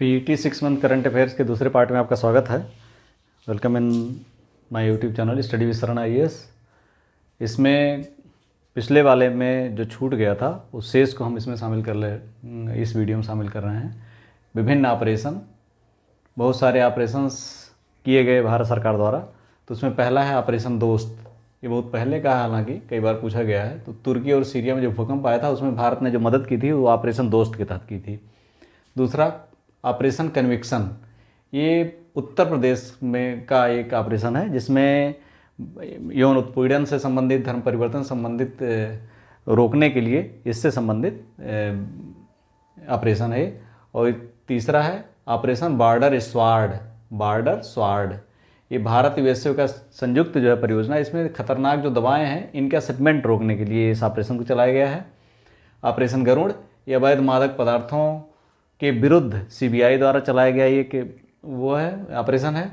T six month current affairs के दूसरे part में आपका स्वागत है welcome in my YouTube channel study with Sharan आई इसमें पिछले वाले में जो छूट गया था उस शेष को हम इसमें शामिल कर ले इस वीडियो में शामिल कर रहे हैं विभिन्न ऑपरेशन बहुत सारे ऑपरेशंस किए गए भारत सरकार द्वारा तो उसमें पहला है ऑपरेशन दोस्त ये बहुत पहले का है हालांकि कई बार पूछा गया है तो तुर्की और सीरिया में जो भूकंप आया था उसमें भारत ने जो मदद की थी वो ऑपरेशन दोस्त के तहत की थी दूसरा ऑपरेशन कन्विक्सन ये उत्तर प्रदेश में का एक ऑपरेशन है जिसमें यौन उत्पीड़न से संबंधित धर्म परिवर्तन संबंधित रोकने के लिए इससे संबंधित ऑपरेशन है और तीसरा है operation border sword border sword ये भारत यूएसए का संयुक्त जो है परियोजना इसमें खतरनाक जो दवाएं हैं इनका सेटमेंट रोकने के लिए इस ऑपरेशन को चलाया गया है ऑपरेशन गरुड़ ये अवैध मादक पदार्थों के विरुद्ध सीबीआई द्वारा चलाया गया ये कि वो है ऑपरेशन है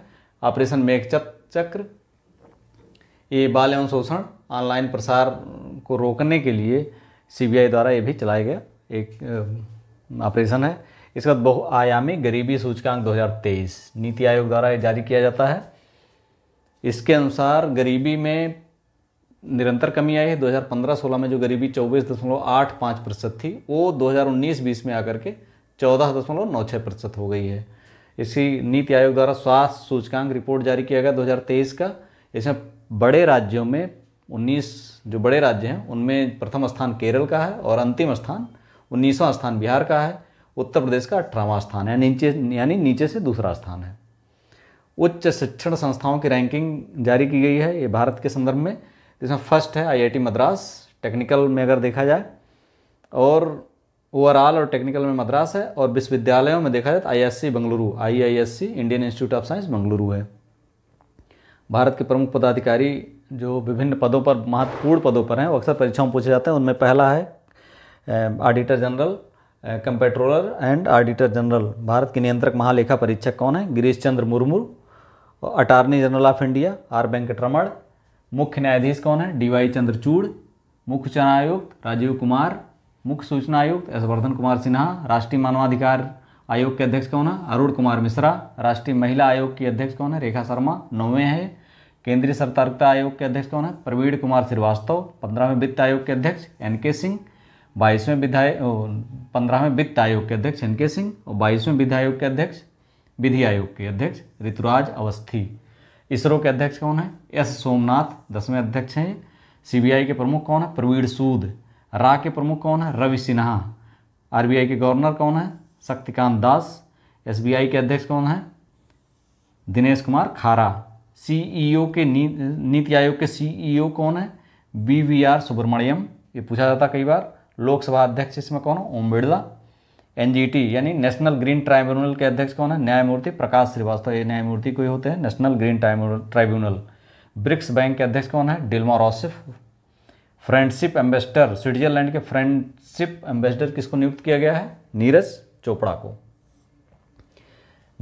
ऑपरेशन मेघ चक्र ये बाल एवं शोषण ऑनलाइन प्रसार को रोकने के लिए सीबीआई द्वारा ये भी चलाया गया एक ऑपरेशन है इसके बाद बहुआयामी गरीबी सूचकांक 2023 नीति आयोग द्वारा ये जारी किया जाता है इसके अनुसार गरीबी में निरंतर कमी आई है 2015-16 में जो गरीबी चौबीस दशमलव आठ पाँच प्रतिशत थी वो 2019-20 में आकर के चौदह दशमलव नौ छः प्रतिशत हो गई है इसी नीति आयोग द्वारा स्वास्थ्य सूचकांक रिपोर्ट जारी किया गया 2023 का इसमें बड़े राज्यों में 19 जो बड़े राज्य हैं उनमें प्रथम स्थान केरल का है और अंतिम स्थान उन्नीसवां स्थान बिहार का है उत्तर प्रदेश का अठारहवां स्थान है नीचे यानी नीचे से दूसरा स्थान है उच्च शिक्षण संस्थाओं की रैंकिंग जारी की गई है ये भारत के संदर्भ में इसमें फर्स्ट है आईआईटी मद्रास टेक्निकल में अगर देखा जाए और ओवरऑल और टेक्निकल में मद्रास है और विश्वविद्यालयों में देखा जाए तो I Bengaluru I Indian Institute of Science Bangalore है भारत के प्रमुख पदाधिकारी जो विभिन्न पदों पर महत्वपूर्ण पदों पर हैं वो अक्सर परीक्षाओं पूछे जाते हैं उनमें पहला है auditor general comptroller and auditor general Bharat के नियंत्रक महालेखा परीक्षक कौन है Girish Chandra Murmu attorney general of India R Venkat Raman मुख्य न्यायाधीश कौन है डी वाई चंद्रचूड़ मुख्य चुनाव आयुक्त राजीव कुमार मुख्य सूचना आयुक्त वर्धन कुमार सिन्हा राष्ट्रीय मानवाधिकार आयोग के अध्यक्ष कौन है अरुण कुमार मिश्रा राष्ट्रीय महिला आयोग की अध्यक्ष कौन है रेखा शर्मा नौवें हैं केंद्रीय सतर्कता आयोग के अध्यक्ष कौन है प्रवीण कुमार श्रीवास्तव पंद्रहवें वित्त आयोग के अध्यक्ष एन के सिंह बाईसवें विधायक पंद्रहवें वित्त आयोग के अध्यक्ष एन के सिंह और बाईसवें विधि आयोग के अध्यक्ष विधि आयोग के अध्यक्ष ऋतुराज अवस्थी इसरो के अध्यक्ष कौन है एस सोमनाथ दसवें अध्यक्ष हैं सीबीआई के प्रमुख कौन है प्रवीण सूद रा के प्रमुख कौन है रवि सिन्हा आरबीआई के गवर्नर कौन है शक्तिकांत दास एसबीआई के अध्यक्ष कौन है दिनेश कुमार खारा सीईओ के नी, नीति आयोग के सीईओ कौन है बी वी आर सुब्रमण्यम ये पूछा जाता कई बार लोकसभा अध्यक्ष इसमें कौन है ओम बिड़ला एनजीटी यानी नेशनल ग्रीन ट्राइब्यूनल के अध्यक्ष कौन है न्यायमूर्ति प्रकाश श्रीवास्तव ये न्यायमूर्ति कोई होते हैं national green tribunal BRICS bank के अध्यक्ष कौन है Dilma Rousseff friendship ambassador Switzerland के फ्रेंडशिप एम्बेसडर किसको नियुक्त किया गया है नीरज चोपड़ा को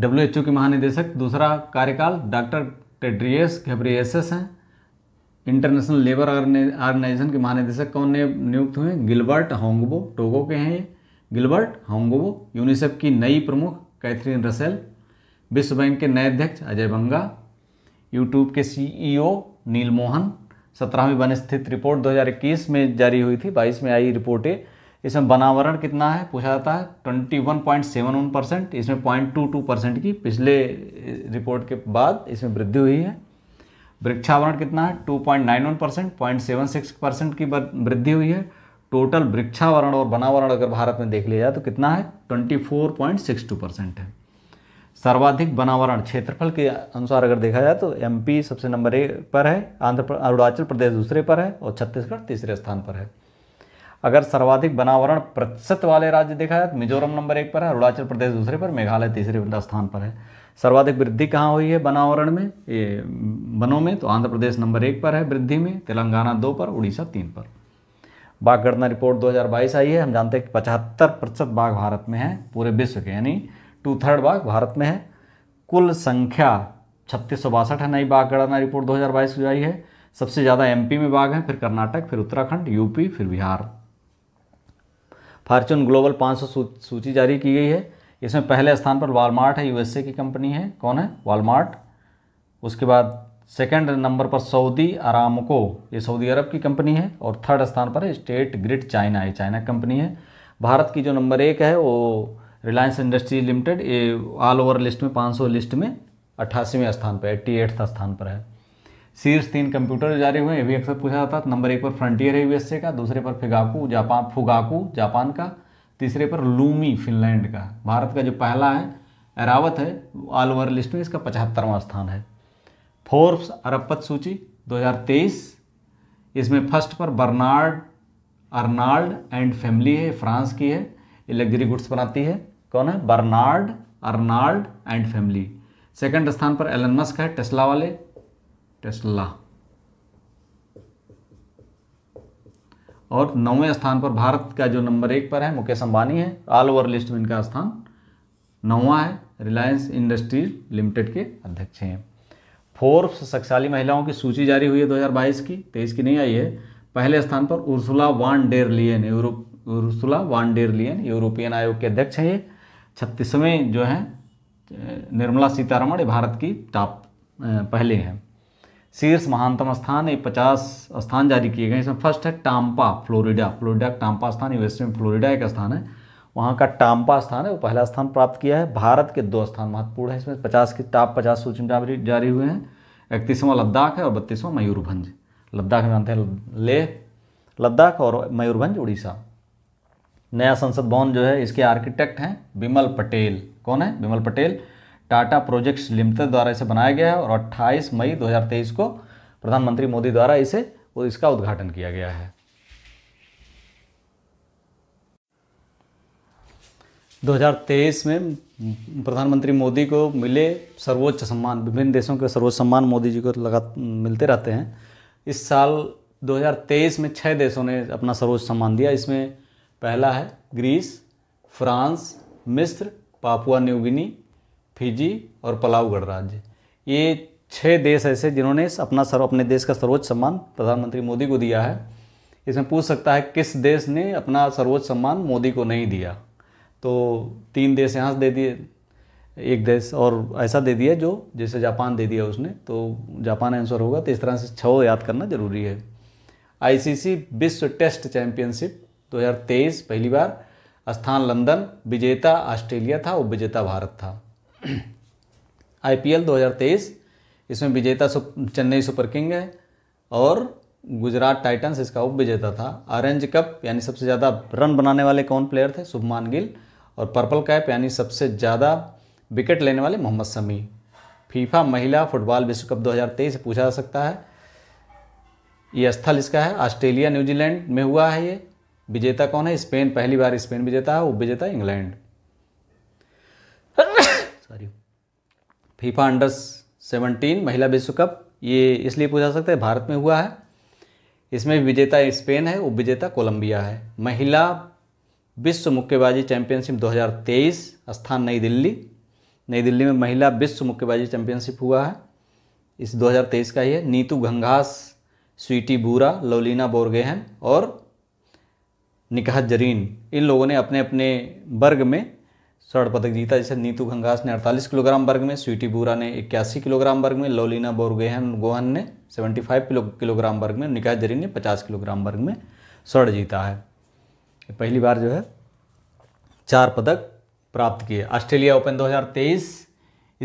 डब्ल्यू के महानिदेशक दूसरा कार्यकाल डॉक्टर टेड्रियस घेब्रियसस हैं इंटरनेशनल लेबर ऑर्गेनाइजेशन के महानिदेशक कौन ने नियुक्त हुए गिलबर्ट होंगबो टोगो के हैं ये गिलबर्ट होंगबो यूनिसेफ की नई प्रमुख कैथरीन रसेल विश्व बैंक के नए अध्यक्ष अजय बंगा यूट्यूब के सीईओ e नील मोहन सत्रहवीं वन स्थित रिपोर्ट 2021 में जारी हुई थी 22 में आई रिपोर्टें इसमें बनावरण कितना है पूछा जाता है twenty one point seven one percent इसमें पॉइंट टू टू परसेंट की पिछले रिपोर्ट के बाद इसमें वृद्धि हुई है वृक्षावरण कितना है two point nine one percent point seven six percent की वृद्धि हुई है टोटल वृक्षावरण और बनावरण अगर भारत में देख लिया जाए तो कितना है twenty four point six two percent है सर्वाधिक बनावरण क्षेत्रफल के अनुसार अगर देखा जाए तो एमपी सबसे नंबर एक पर है आंध्र अरुणाचल प्रदेश दूसरे पर है और छत्तीसगढ़ तीसरे स्थान पर है अगर सर्वाधिक बनावरण प्रतिशत वाले राज्य देखा जाए तो मिजोरम नंबर एक पर है अरुणाचल प्रदेश दूसरे पर मेघालय तीसरे स्थान पर है सर्वाधिक वृद्धि कहाँ हुई है बनावरण में ये वनों में तो आंध्र प्रदेश नंबर एक पर है वृद्धि में तेलंगाना दो पर उड़ीसा तीन पर बाघ गणना रिपोर्ट 2022 आई है हम जानते हैं कि पचहत्तर प्रतिशत बाघ भारत में है पूरे विश्व के यानी टू थर्ड बाघ भारत में है कुल संख्या छत्तीस है नई बाघ गणना रिपोर्ट 2022 की आई है सबसे ज़्यादा एमपी में बाघ हैं फिर कर्नाटक फिर उत्तराखंड यूपी फिर बिहार फॉर्चून ग्लोबल 500 सूची जारी की गई है इसमें पहले स्थान पर वालमार्ट है यूएसए की कंपनी है कौन है वालमार्ट उसके बाद सेकंड नंबर पर सऊदी अरामको ये सऊदी अरब की कंपनी है और थर्ड स्थान पर स्टेट ग्रिड चाइना ये चाइना कंपनी है भारत की जो नंबर एक है वो रिलायंस इंडस्ट्री लिमिटेड ये ऑल ओवर लिस्ट में 500 लिस्ट में अट्ठासीवें स्थान पर एट्टी एट्थ स्थान पर है शीर्ष तीन कंप्यूटर जारी हुए ये भी अक्सर पूछा जाता है नंबर एक पर फ्रंटियर है यूएसए का दूसरे पर फिगाकू जापान फुगाकू जापान का तीसरे पर लूमी फिनलैंड का भारत का जो पहला है एरावत है ऑल ओवर लिस्ट में इसका पचहत्तरवां स्थान है फोर्ब्स अरबपत सूची 2023 इसमें फर्स्ट पर बर्नार्ड अर्नाल्ड एंड फैमिली है फ्रांस की है ये लग्जरी गुड्स बनाती है कौन है Bernard Arnault and family second स्थान पर एलन मस्क है टेस्ला वाले टेस्ला और नौवें स्थान पर भारत का जो नंबर एक पर है मुकेश अंबानी है ऑल ओवर लिस्ट में इनका स्थान नौवा है रिलायंस इंडस्ट्रीज लिमिटेड के अध्यक्ष हैं फोर्ब्स शक्तिशाली महिलाओं की सूची जारी हुई है 2022 की तेईस की नहीं आई है पहले स्थान पर Ursula von der Leyen Europe Ursula von der Leyen European आयोग के अध्यक्ष हैं ये छत्तीसवें जो है निर्मला सीतारमण भारत की टॉप पहले हैं शीर्ष महानतम स्थान ये पचास स्थान जारी किए गए इसमें फर्स्ट है टाम्पा फ्लोरिडा फ्लोरिडा टाम्पा स्थान यूएस में फ्लोरिडा एक स्थान है वहाँ का टाम्पा स्थान है वो पहला स्थान प्राप्त किया है भारत के दो स्थान महत्वपूर्ण है इसमें पचास के टॉप पचास सूची में जारी हुए हैं इकतीसवां लद्दाख है और बत्तीसवां मयूरभंज लद्दाख में जानते हैं लेह लद्दाख और मयूरभंज उड़ीसा नया संसद भवन जो है इसके आर्किटेक्ट हैं विमल पटेल कौन है विमल पटेल टाटा प्रोजेक्ट्स लिमिटेड द्वारा इसे बनाया गया है और 28 मई 2023 को प्रधानमंत्री मोदी द्वारा इसे और इसका उद्घाटन किया गया है दो हजार तेईस में प्रधानमंत्री मोदी को मिले सर्वोच्च सम्मान विभिन्न देशों के सर्वोच्च सम्मान मोदी जी को लगा मिलते रहते हैं इस साल 2023 में छः देशों ने अपना सर्वोच्च सम्मान दिया इसमें पहला है ग्रीस फ्रांस मिस्र पापुआ न्यूगिनी फिजी और पलाऊ गणराज्य ये छः देश ऐसे जिन्होंने अपना सर्व अपने देश का सर्वोच्च सम्मान प्रधानमंत्री मोदी को दिया है इसमें पूछ सकता है किस देश ने अपना सर्वोच्च सम्मान मोदी को नहीं दिया तो तीन देश यहाँ दे दिए एक देश और ऐसा दे दिया जो जैसे जापान दे दिया उसने तो जापान आंसर होगा तो इस तरह से छो याद करना जरूरी है आईसीसी विश्व टेस्ट चैंपियनशिप 2023 पहली बार स्थान लंदन विजेता ऑस्ट्रेलिया था विजेता भारत था आईपीएल 2023 इसमें विजेता सुप चेन्नई सुपर किंग है और गुजरात टाइटंस इसका उप विजेता था ऑरेंज कप यानी सबसे ज़्यादा रन बनाने वाले कौन प्लेयर थे शुभमान गिल और पर्पल कैप यानी सबसे ज़्यादा विकेट लेने वाले मोहम्मद शमी फीफा महिला फुटबॉल विश्व कप 2023 पूछा जा सकता है ये स्थल इसका है ऑस्ट्रेलिया न्यूजीलैंड में हुआ है ये विजेता कौन है स्पेन पहली बार स्पेन विजेता है उप विजेता England sorry FIFA under seventeen महिला विश्व कप ये इसलिए पूछा सकते हैं भारत में हुआ है इसमें विजेता स्पेन है उपविजेता विजेता कोलंबिया है महिला विश्व मुक्केबाजी चैंपियनशिप 2023 स्थान नई दिल्ली नई दिल्ली में महिला विश्व मुक्केबाजी चैंपियनशिप हुआ है इस 2023 का ही है नीतू घंघास स्वीटी बूरा लवलीना बोरगेहन और निकाहत जरीन इन लोगों ने अपने अपने वर्ग में स्वर्ण पदक जीता जैसे नीतू खंगास ने 48 किलोग्राम वर्ग में स्वीटी बूरा ने इक्यासी किलोग्राम वर्ग में लोलिना बोरगेहन गोहन ने 75 किलोग्राम वर्ग में निकाह जरीन ने 50 किलोग्राम वर्ग में स्वर्ण जीता है पहली बार जो है चार पदक प्राप्त किए ऑस्ट्रेलिया ओपन दो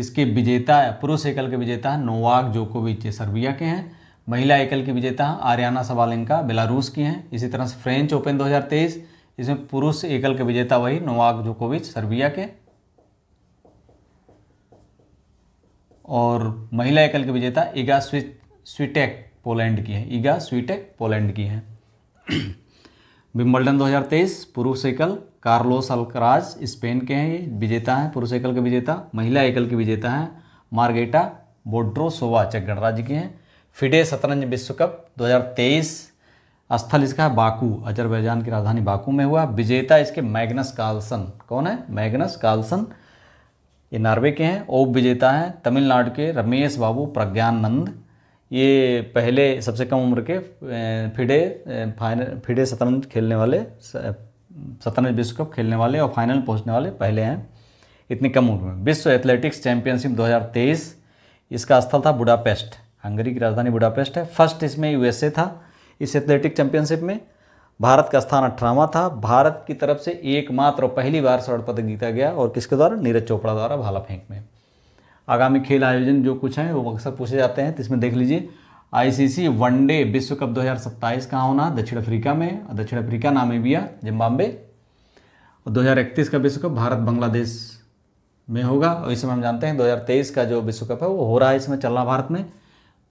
इसके विजेता पुरुष एकल के विजेता नोवाक जोकोविच सर्बिया के हैं महिला एकल की विजेता आर्याना सबालेंका बेलारूस की हैं इसी तरह से फ्रेंच ओपन 2023 इसमें पुरुष एकल के विजेता वही नोवाक जोकोविच सर्बिया के और महिला एकल के विजेता ईगा स्वीटेक पोलैंड की है ईगा स्वीटेक पोलैंड की है विम्बल्डन 2023 पुरुष एकल कार्लोस अलकराज स्पेन के हैं ये विजेता हैं पुरुष एकल के विजेता महिला एकल के विजेता हैं मार्गेटा बोड्रोसोवा चेक गणराज्य के हैं फिडे शतरंज विश्व कप 2023 स्थल इसका बाकू अजरबैजान की राजधानी बाकू में हुआ विजेता इसके मैग्नस कार्लसन कौन है मैग्नस कार्लसन ये नॉर्वे के हैं ओप विजेता हैं तमिलनाडु के रमेश बाबू प्रज्ञानंद ये पहले सबसे कम उम्र के फिडे फाइनल फिडे शतरंज खेलने वाले शतरंज विश्व कप खेलने वाले और फाइनल पहुंचने वाले पहले हैं इतनी कम उम्र में विश्व एथलेटिक्स चैंपियनशिप 2023 इसका स्थल था बुडापेस्ट हंगरी की राजधानी बुडापेस्ट है फर्स्ट इसमें यूएसए था इस एथलेटिक चैंपियनशिप में भारत का स्थान अठारहवा था भारत की तरफ से एकमात्र और पहली बार स्वर्ण पदक जीता गया और किसके द्वारा नीरज चोपड़ा द्वारा भाला फेंक में आगामी खेल आयोजन जो कुछ हैं वो अक्सर पूछे जाते हैं तो इसमें देख लीजिए आईसीसी वनडे विश्व कप 2027 कहाँ होना दक्षिण अफ्रीका में दक्षिण अफ्रीका नामीबिया जिम्बाब्वे और 2031 का विश्व कप भारत बांग्लादेश में होगा और इसमें हम जानते हैं 2023 का जो विश्व कप है वो हो रहा है इसमें चल रहा भारत में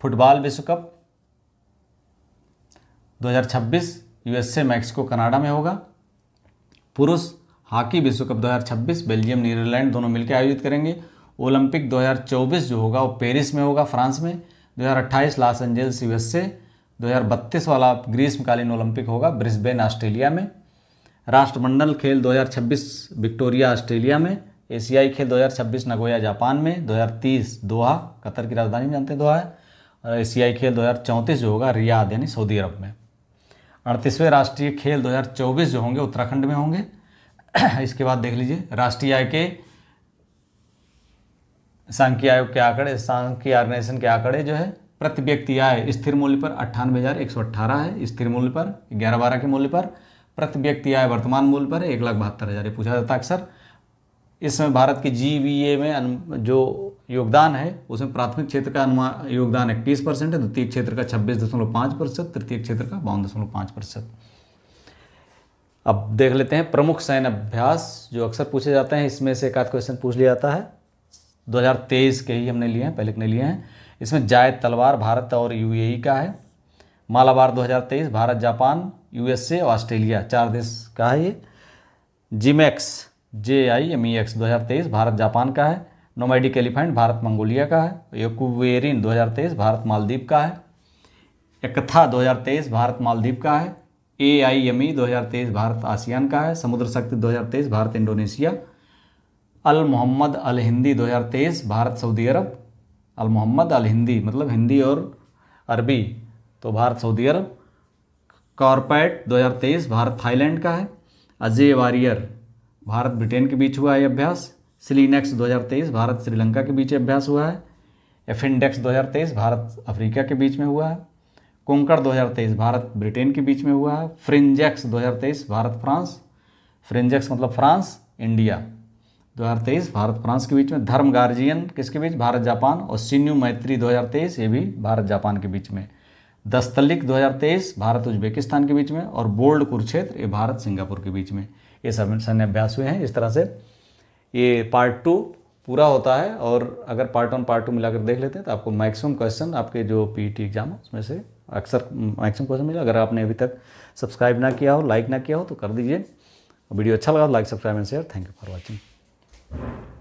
फुटबॉल विश्व कप 2026 यूएसए मैक्सिको कनाडा में होगा पुरुष हॉकी विश्व कप 2026 बेल्जियम नीदरलैंड दोनों मिलकर आयोजित करेंगे ओलंपिक 2024 जो होगा वो पेरिस में होगा फ्रांस में 2028 लॉस एंजल्स यूएसए 2032 वाला ग्रीष्मकालीन ओलंपिक होगा ब्रिस्बेन ऑस्ट्रेलिया में राष्ट्रमंडल खेल 2026 विक्टोरिया ऑस्ट्रेलिया में एशियाई खेल 2026 नगोया जापान में 2030 दोहा कतर की राजधानी में जानते हैं दोहा है एशियाई खेल 2034 जो होगा रियाद यानी सऊदी अरब में अड़तीसवें राष्ट्रीय खेल 2024 जो होंगे उत्तराखंड में होंगे इसके बाद देख लीजिए राष्ट्रीय आय के सांख्यिकी आयोग के आंकड़े सांख्यिकी ऑर्गेनाइजेशन के आंकड़े जो है प्रति व्यक्ति आय स्थिर मूल्य पर अट्ठानवे हज़ार एक सौ अट्ठारह है स्थिर मूल्य पर ग्यारह बारह के मूल्य पर प्रति व्यक्ति आय वर्तमान मूल्य पर एक लाख बहत्तर हज़ार ये पूछा जाता है अक्सर इसमें भारत के जी में जो योगदान है उसमें प्राथमिक क्षेत्र का अनुमान योगदान इकतीस परसेंट है द्वितीय क्षेत्र का छब्बीस दशमलव पाँच प्रतिशत तृतीय क्षेत्र का बावन दशमलव पाँच प्रतिशत अब देख लेते हैं प्रमुख सैन्य अभ्यास जो अक्सर पूछे जाते हैं इसमें से एक आध क्वेश्चन पूछ लिया जाता है 2023 के ही हमने लिए हैं पहले के लिए हैं इसमें जायद तलवार भारत और यू e का है मालाबार 2023 भारत जापान यूएसए और ऑस्ट्रेलिया चार देश का है ये JIMEX J I M E e X दो हज़ार तेईस भारत जापान का है नोमैडिक एलिफेंट भारत मंगोलिया का है यकुवेरिन दो हज़ार तेईस भारत मालदीप का है एकथा दो हज़ार तेईस भारत मालदीप का है ए आई एम ई दो हज़ार तेईस भारत आसियान का है समुद्र शक्ति दो हज़ार तेईस Bharat Indonesia Al Mohammed Al Hindi दो हज़ार तेईस भारत सऊदी अरब अल मोहम्मद अल हिंदी मतलब हिंदी और अरबी तो भारत सऊदी अरब हज़ार 2023 भारत थाईलैंड का है अजय वारियर भारत ब्रिटेन के बीच हुआ है अभ्यास सिलीनेक्स 2023 भारत श्रीलंका के बीच अभ्यास हुआ है एफ इंडेक्स 2023 भारत अफ्रीका के बीच में हुआ है कोंकड़ 2023 भारत ब्रिटेन के बीच में हुआ है फ्रिंजेक्स 2023 भारत फ्रांस फ्रिंजेक्स मतलब फ्रांस इंडिया 2023 भारत फ्रांस के बीच में धर्म गार्जियन किसके बीच भारत जापान और सिन्यू मैत्री 2023 ये भी भारत जापान के बीच में दस्तलिक 2023 भारत उज्बेकिस्तान के बीच में और बोल्ड कुरुक्षेत्र ये भारत सिंगापुर के बीच में ये सब सन्याभ्यास हुए हैं इस तरह से ये पार्ट टू पूरा होता है और अगर पार्ट वन पार्ट टू मिलाकर देख लेते हैं तो आपको मैक्सिमम क्वेश्चन आपके जो पी एग्जाम e है उसमें से अक्सर मैक्सिमम क्वेश्चन मिला अगर आपने अभी तक सब्सक्राइब ना किया हो लाइक ना किया हो तो कर दीजिए वीडियो अच्छा लगा like subscribe and share thank you for watching